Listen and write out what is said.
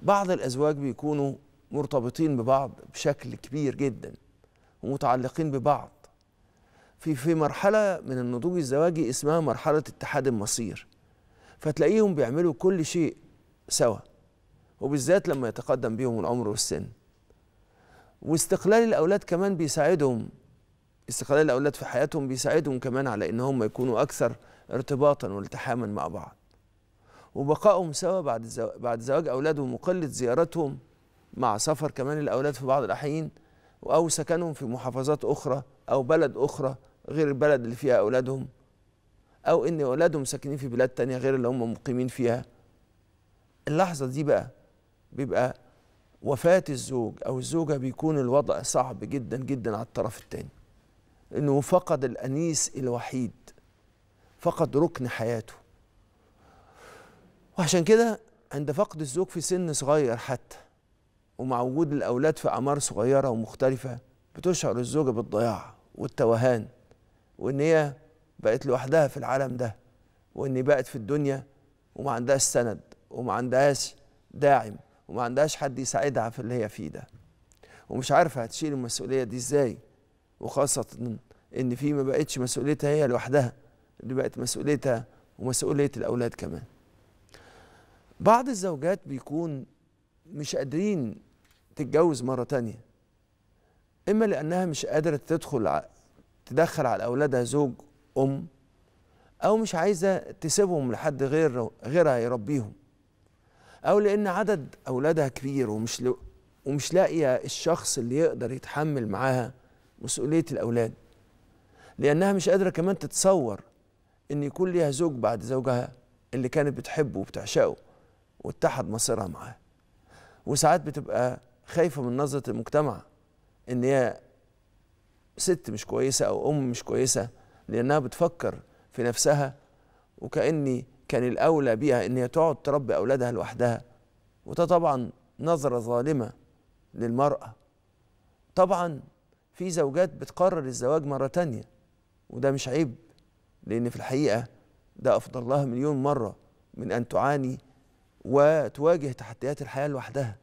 بعض الأزواج بيكونوا مرتبطين ببعض بشكل كبير جدا ومتعلقين ببعض في في مرحلة من النضوج الزواجي اسمها مرحلة اتحاد المصير فتلاقيهم بيعملوا كل شيء سوا وبالذات لما يتقدم بيهم العمر والسن واستقلال الأولاد كمان بيساعدهم استقلال الأولاد في حياتهم بيساعدهم كمان على إن هم يكونوا أكثر ارتباطا والتحاما مع بعض وبقائهم سوا بعد بعد زواج اولادهم وقله زيارتهم مع سفر كمان الاولاد في بعض الاحيان او سكنهم في محافظات اخرى او بلد اخرى غير البلد اللي فيها اولادهم او ان اولادهم ساكنين في بلاد تانية غير اللي هم مقيمين فيها اللحظه دي بقى بيبقى وفاه الزوج او الزوجه بيكون الوضع صعب جدا جدا على الطرف الثاني انه فقد الانيس الوحيد فقد ركن حياته وعشان كده عند فقد الزوج في سن صغير حتى ومع وجود الأولاد في أعمار صغيرة ومختلفة بتشعر الزوجة بالضياع والتوهان وإن هي بقت لوحدها في العالم ده وإن بقت في الدنيا وما عندهاش سند وما عندهاش داعم وما عندهاش حد يساعدها في اللي هي فيه ده ومش عارفة هتشيل المسؤولية دي إزاي وخاصة إن في ما بقتش مسؤوليتها هي لوحدها اللي بقت مسؤوليتها ومسؤولية الأولاد كمان بعض الزوجات بيكون مش قادرين تتجوز مرة تانية إما لأنها مش قادرة تدخل تدخل على أولادها زوج أم أو مش عايزة تسيبهم لحد غير غيرها يربيهم أو لأن عدد أولادها كبير ومش ل... ومش لاقية الشخص اللي يقدر يتحمل معاها مسؤولية الأولاد لأنها مش قادرة كمان تتصور إن يكون ليها زوج بعد زوجها اللي كانت بتحبه وبتعشقه واتحد مصيرها معاه وساعات بتبقى خايفه من نظره المجتمع ان هي ست مش كويسه او ام مش كويسه لانها بتفكر في نفسها وكاني كان الاولى بيها ان هي تقعد تربي اولادها لوحدها وده طبعا نظره ظالمه للمراه طبعا في زوجات بتقرر الزواج مره تانية وده مش عيب لان في الحقيقه ده افضل لها مليون مره من ان تعاني وتواجه تحديات الحياة لوحدها